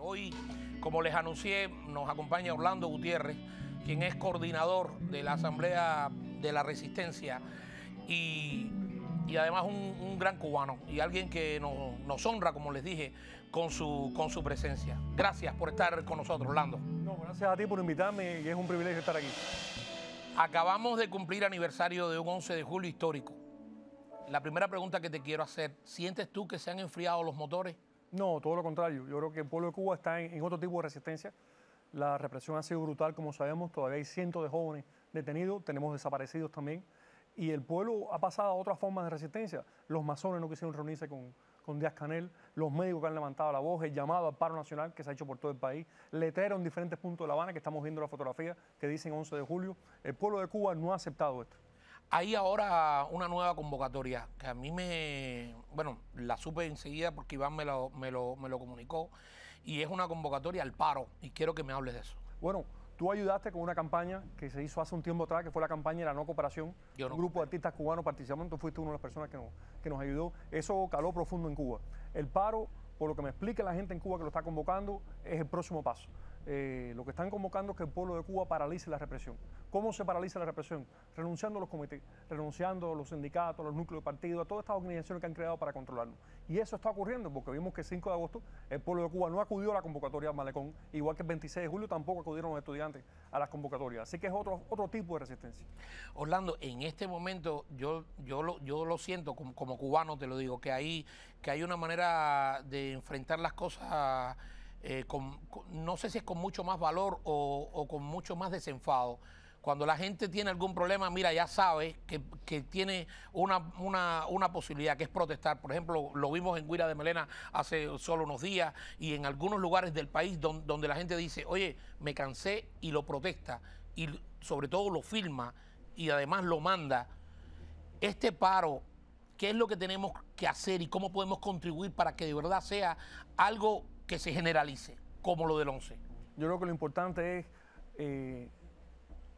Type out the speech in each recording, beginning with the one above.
Hoy, como les anuncié, nos acompaña Orlando Gutiérrez, quien es coordinador de la Asamblea de la Resistencia y, además un, gran cubano y alguien que nos, honra, como les dije, con su, con su presencia. Gracias por estar con nosotros, Orlando. gracias a ti por invitarme y es un privilegio estar aquí. Acabamos de cumplir aniversario de un 11 de julio histórico. La primera pregunta que te quiero hacer, ¿sientes tú que se han enfriado los motores? No, todo lo contrario. Yo creo que el pueblo de Cuba está en, otro tipo de resistencia. La represión ha sido brutal, como sabemos. Todavía hay cientos de jóvenes detenidos, tenemos desaparecidos también. Y el pueblo ha pasado a otras formas de resistencia. Los masones no quisieron reunirse con, con Díaz Canel, los médicos que han levantado la voz, el llamado al paro nacional que se ha hecho por todo el país, letreros en diferentes puntos de La Habana, que estamos viendo la fotografía que dicen 11 de julio. El pueblo de Cuba no ha aceptado esto. Hay ahora una nueva convocatoria que a mí me, bueno, la supe enseguida porque Iván me lo, me lo, comunicó y es una convocatoria al paro y quiero que me hables de eso. Bueno, Tú ayudaste con una campaña que se hizo hace un tiempo atrás, que fue la campaña de la no cooperación. un grupo de artistas cubanos participaron, tú fuiste una de las personas que nos, que nos ayudó. Eso caló profundo en Cuba. El paro, por lo que me explica la gente en Cuba que lo está convocando, es el próximo paso. Eh, lo que están convocando es que el pueblo de Cuba paralice la represión. ¿Cómo se paraliza la represión? Renunciando a los comités, renunciando a los sindicatos, a los núcleos de partido, a todas estas organizaciones que han creado para controlarnos. Y eso está ocurriendo porque vimos que el 5 de agosto el pueblo de Cuba no acudió a la convocatoria de Malecón, igual que el 26 de julio tampoco acudieron los estudiantes a las convocatorias. Así que es otro, otro tipo de resistencia. Orlando, en este momento yo, yo, lo, yo lo siento como, como cubano, te lo digo, que hay, que hay una manera de enfrentar las cosas eh, no sé si es con mucho más valor o, con mucho más desenfado. Cuando la gente tiene algún problema, mira, ya sabe que, tiene una, posibilidad, que es protestar. Por ejemplo, lo vimos en Guira de Melena hace solo unos días y en algunos lugares del país donde, la gente dice, oye, me cansé y lo protesta y sobre todo lo filma y además lo manda. Este paro, ¿qué es lo que tenemos que hacer y cómo podemos contribuir para que de verdad sea algo que se generalice, como lo del 11? Yo creo que lo importante es eh,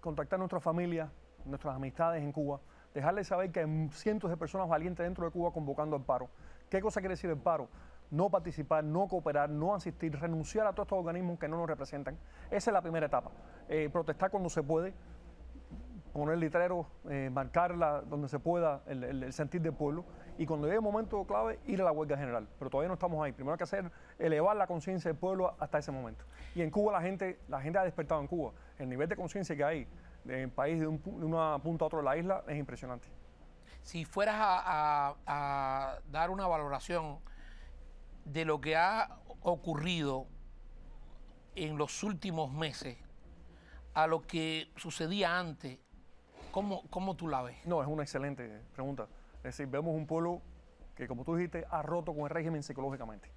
contactar a nuestra familia, nuestras amistades en Cuba, dejarles saber que hay cientos de personas valientes dentro de Cuba convocando al paro. ¿Qué cosa quiere decir el paro? No participar, no cooperar, no asistir, renunciar a todos estos organismos que no nos representan. Esa es la primera etapa. Eh, protestar cuando se puede, poner letreros, eh, marcar marcarla donde se pueda el, el sentir del pueblo y cuando llegue el momento clave, ir a la huelga general. Pero todavía no estamos ahí. Primero hay que hacer, elevar la conciencia del pueblo hasta ese momento. Y en Cuba la gente, la gente ha despertado en Cuba. El nivel de conciencia que hay en el país de, un, una punta a otro de la isla es impresionante. Si fueras a, dar una valoración de lo que ha ocurrido en los últimos meses a lo que sucedía antes, ¿cómo, cómo tú la ves? No, es una excelente pregunta. Es decir, vemos un pueblo que, como tú dijiste, ha roto con el régimen psicológicamente.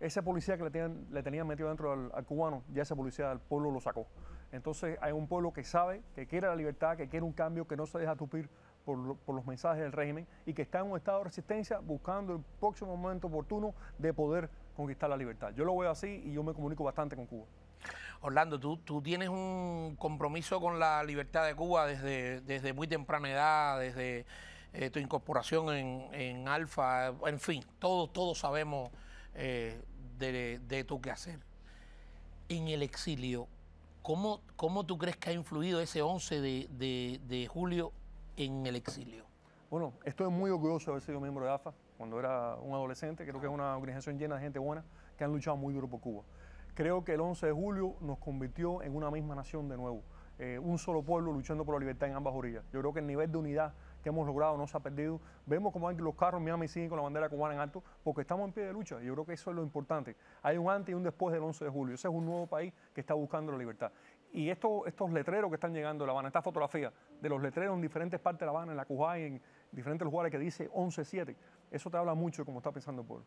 ese policía que le tenían, le tenían metido dentro al, cubano, ya esa policía del pueblo lo sacó. Entonces hay un pueblo que sabe, que quiere la libertad, que quiere un cambio, que no se deja tupir por, los mensajes del régimen y que está en un estado de resistencia buscando el próximo momento oportuno de poder conquistar la libertad. Yo lo veo así y yo me comunico bastante con Cuba. Orlando, tú, tú tienes un compromiso con la libertad de Cuba desde, desde muy temprana edad, desde eh, tu incorporación en, en Alfa, en fin, todos todo sabemos eh, de, de, tu quehacer. En el exilio, ¿cómo, ¿cómo tú crees que ha influido ese 11 de, julio en el exilio? Bueno, estoy muy orgulloso de haber sido miembro de Alfa... cuando era un adolescente. Creo que es una organización llena de gente buena que han luchado muy duro por Cuba. Creo que el 11 de julio nos convirtió en una misma nación de nuevo, eh, un solo pueblo luchando por la libertad en ambas orillas. Yo creo que el nivel de unidad que hemos logrado no se ha perdido. Vemos como los carros Miami siguen con la bandera cubana en alto porque estamos en pie de lucha. y Yo creo que eso es lo importante. Hay un antes y un después del 11 de julio. Ese es un nuevo país que está buscando la libertad. Y estos, estos letreros que están llegando de La Habana, esta fotografía de los letreros en diferentes partes de La Habana, en la Cujá en diferentes lugares que dice 11-7, eso te habla mucho de cómo está pensando el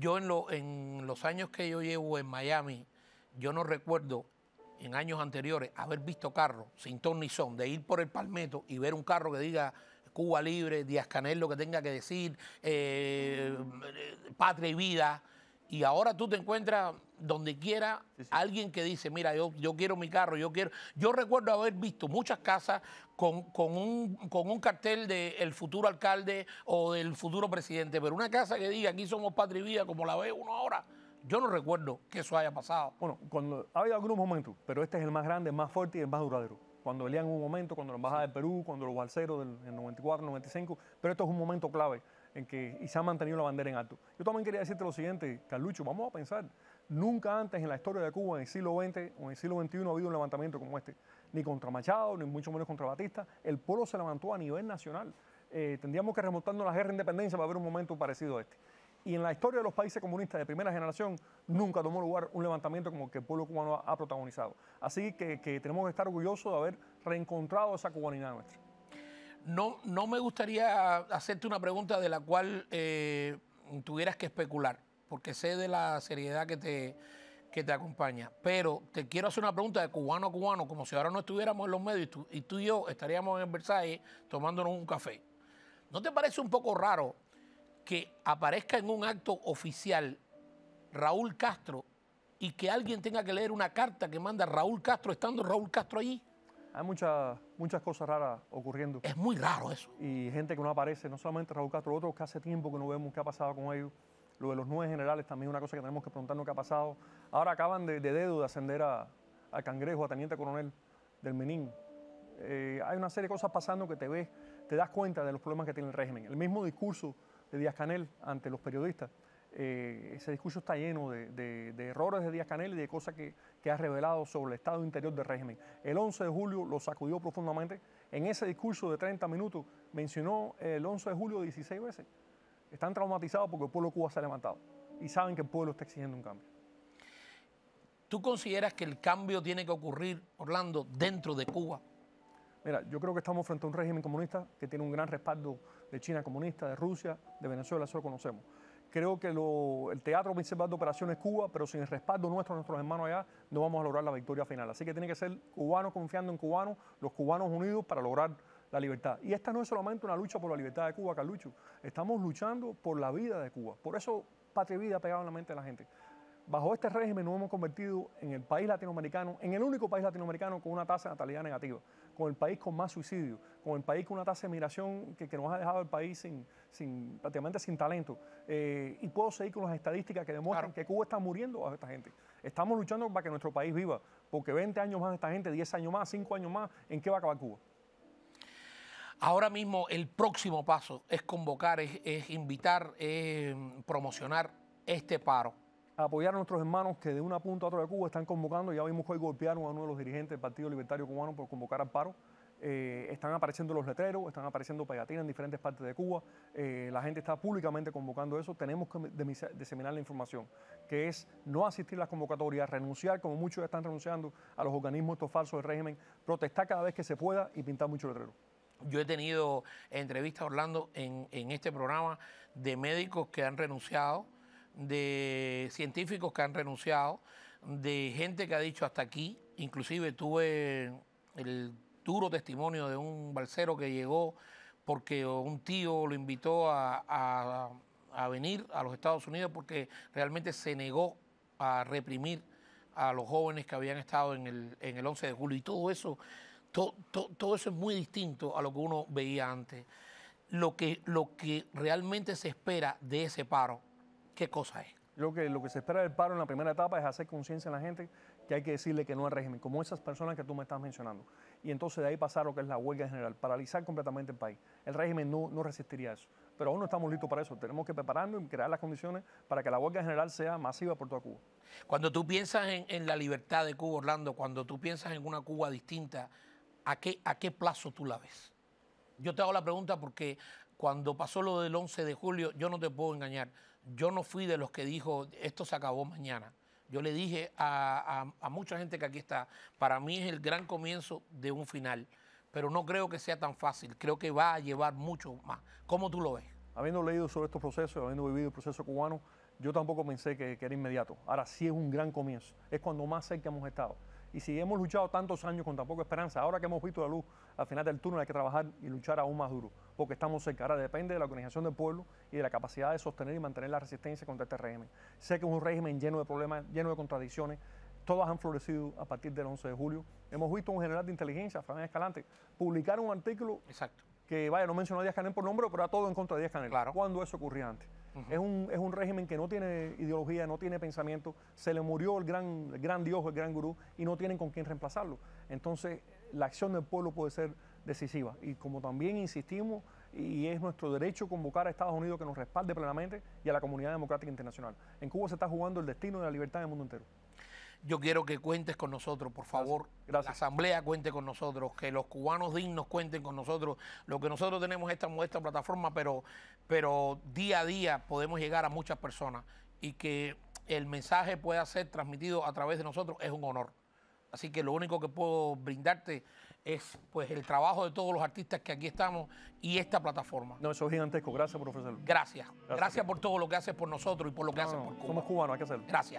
Yo en, en los años que yo llevo en Miami, yo no recuerdo en años anteriores haber visto carros sin ton ni son, de ir por el palmeto y ver un carro que diga Cuba Libre, Díaz Canel, lo que tenga que decir, eh, Patria y Vida. Y ahora tú te encuentras donde quiera alguien que dice, mira, yo, yo quiero mi carro, yo quiero... Yo recuerdo haber visto muchas casas con, con, un, cartel del futuro alcalde o del futuro presidente, pero una casa que diga, aquí somos patria y vida, como la ve uno ahora, yo no recuerdo que eso haya pasado. Bueno, cuando, ha habido algunos momentos, pero este es el más grande, el más fuerte y el más duradero cuando elían un momento, cuando la Embajada de Perú, cuando los balseros del, 94, 95, pero esto es un momento clave en que y se ha mantenido la bandera en alto. Yo también quería decirte lo siguiente, Carlucho, vamos a pensar, nunca antes en la historia de Cuba, en el siglo XX o en el siglo XXI, ha habido un levantamiento como este, ni contra Machado, ni mucho menos contra Batista, el pueblo se levantó a nivel nacional. Eh, tendríamos que remontarnos a la guerra de independencia para ver un momento parecido a este y en la historia de los países comunistas de primera generación nunca tomó lugar un levantamiento como el que el pueblo cubano ha, protagonizado. Así que, tenemos que estar orgullosos de haber reencontrado esa cubanidad nuestra. No, no me gustaría hacerte una pregunta de la cual eh, tuvieras que especular, porque sé de la seriedad que te, que te acompaña. Pero te quiero hacer una pregunta de cubano a cubano, como si ahora no estuviéramos en los medios y tú y, tú y yo estaríamos en Versailles tomándonos un café. ¿No te parece un poco raro que aparezca en un acto oficial Raúl Castro y que alguien tenga que leer una carta que manda Raúl Castro estando Raúl Castro allí. Hay muchas muchas cosas raras ocurriendo. Es muy raro eso. Y gente que no aparece, no solamente Raúl Castro, otros que hace tiempo que no vemos qué ha pasado con ellos. Lo de los nueve generales también es una cosa que tenemos que preguntarnos qué ha pasado. Ahora acaban de, de dedo de ascender a, Cangrejo, a Teniente Coronel del Menín. Eh, hay una serie de cosas pasando que te ves, te das cuenta de los problemas que tiene el régimen. El mismo discurso Díaz Canel ante los periodistas. Eh, ese discurso está lleno de, errores de Díaz Canel y de cosas que, que, ha revelado sobre el estado interior del régimen. El 11 de julio lo sacudió profundamente. En ese discurso de 30 minutos mencionó el 11 de julio 16 veces. Están traumatizados porque el pueblo de Cuba se ha levantado y saben que el pueblo está exigiendo un cambio. ¿Tú consideras que el cambio tiene que ocurrir, Orlando, dentro de Cuba? Mira, yo creo que estamos frente a un régimen comunista que tiene un gran respaldo de China comunista, de Rusia, de Venezuela, eso lo conocemos. Creo que el teatro principal de operaciones Cuba, pero sin el respaldo nuestro, nuestros hermanos allá, no vamos a lograr la victoria final. Así que tiene que ser cubanos confiando en cubanos, los cubanos unidos para lograr la libertad. Y esta no es solamente una lucha por la libertad de Cuba, Carlucho. Estamos luchando por la vida de Cuba. Por eso patria y vida pegado en la mente de la gente. Bajo este régimen nos hemos convertido en el país latinoamericano, en el único país latinoamericano con una tasa de natalidad negativa con el país con más suicidio, con el país con una tasa de migración que, nos ha dejado el país sin, prácticamente sin talento. Eh, y puedo seguir con las estadísticas que demuestran que Cuba está muriendo a esta gente. Estamos luchando para que nuestro país viva, porque 20 años más de esta gente, 10 años más, 5 años más, ¿en qué va a acabar Cuba? Ahora mismo el próximo paso es convocar, es invitar, es promocionar este paro apoyar a nuestros hermanos que de una punta a otra de Cuba están convocando. Ya vimos que hoy golpearon a uno de los dirigentes del Partido Libertario Cubano por convocar al paro. Eh, están apareciendo los letreros, están apareciendo pegatinas en diferentes partes de Cuba, eh, la gente está públicamente convocando eso, tenemos que diseminar la información, que es no asistir a las convocatorias, renunciar, como muchos están renunciando, a los organismos estos falsos del régimen, protestar cada vez que se pueda y pintar mucho letrero. Yo he tenido entrevistas, Orlando, en este programa de médicos que han renunciado, de científicos que han renunciado, de gente que ha dicho hasta aquí, inclusive tuve el duro testimonio de un balsero que llegó porque un tío lo invitó a, venir a los Estados Unidos porque realmente se negó a reprimir a los jóvenes que habían estado en el, en el 11 de julio. Y todo eso, todo eso es muy distinto a lo que uno veía antes. Lo que, lo que realmente se espera de ese paro ¿qué cosa es? Lo que, lo que se espera del paro en la primera etapa es hacer conciencia en la gente que hay que decirle que no al régimen, como esas personas que tú me estás mencionando. Y entonces de ahí pasar lo que es la huelga general, paralizar completamente el país. El régimen no, no resistiría eso. Pero aún no estamos listos para eso. Tenemos que prepararnos y crear las condiciones para que la huelga general sea masiva por toda Cuba. Cuando tú piensas en, la libertad de Cuba, Orlando, cuando tú piensas en una Cuba distinta, ¿a qué, ¿a qué plazo tú la ves? Yo te hago la pregunta porque cuando pasó lo del 11 de julio, yo no te puedo engañar yo no fui de los que dijo, esto se acabó mañana. Yo le dije a, mucha gente que aquí está, para mí es el gran comienzo de un final, pero no creo que sea tan fácil, creo que va a llevar mucho más. ¿Cómo tú lo ves? Habiendo leído sobre estos procesos, habiendo vivido el proceso cubano, yo tampoco pensé que, que era inmediato. Ahora sí es un gran comienzo, es cuando más cerca hemos estado. Y si hemos luchado tantos años con tan poca esperanza, ahora que hemos visto la luz al final del turno hay que trabajar y luchar aún más duro porque estamos cerca. depende de la organización del pueblo y de la capacidad de sostener y mantener la resistencia contra este régimen. Sé que es un régimen lleno de problemas, lleno de contradicciones. Todas han florecido a partir del 11 de julio. Hemos visto a un general de inteligencia, Fran Escalante, publicar un artículo que, vaya, no mencionó a Díaz Canel por nombre, pero era todo en contra de Díaz Canel. Claro. Cuando eso ocurría antes. es, un, es un régimen que no tiene ideología, no tiene pensamiento, se le murió el gran, el gran dios, el gran gurú, y no tienen con quién reemplazarlo. Entonces, la acción del pueblo puede ser decisiva. Y como también insistimos, y es nuestro derecho convocar a Estados Unidos que nos respalde plenamente y a la comunidad democrática internacional. En Cuba se está jugando el destino de la libertad del mundo entero. Yo quiero que cuentes con nosotros, por favor. Gracias. La Asamblea cuente con nosotros, que los cubanos dignos cuenten con nosotros. Lo que nosotros tenemos es esta plataforma, pero, pero día a día podemos llegar a muchas personas y que el mensaje pueda ser transmitido a través de nosotros es un honor. Así que lo único que puedo brindarte es pues el trabajo de todos los artistas que aquí estamos y esta plataforma. No, eso es gigantesco. Gracias por ofrecerlo. Gracias. Gracias, por todo lo que haces por nosotros y por lo que haces por Cuba. Somos cubanos, hay que hacerlo. Gracias.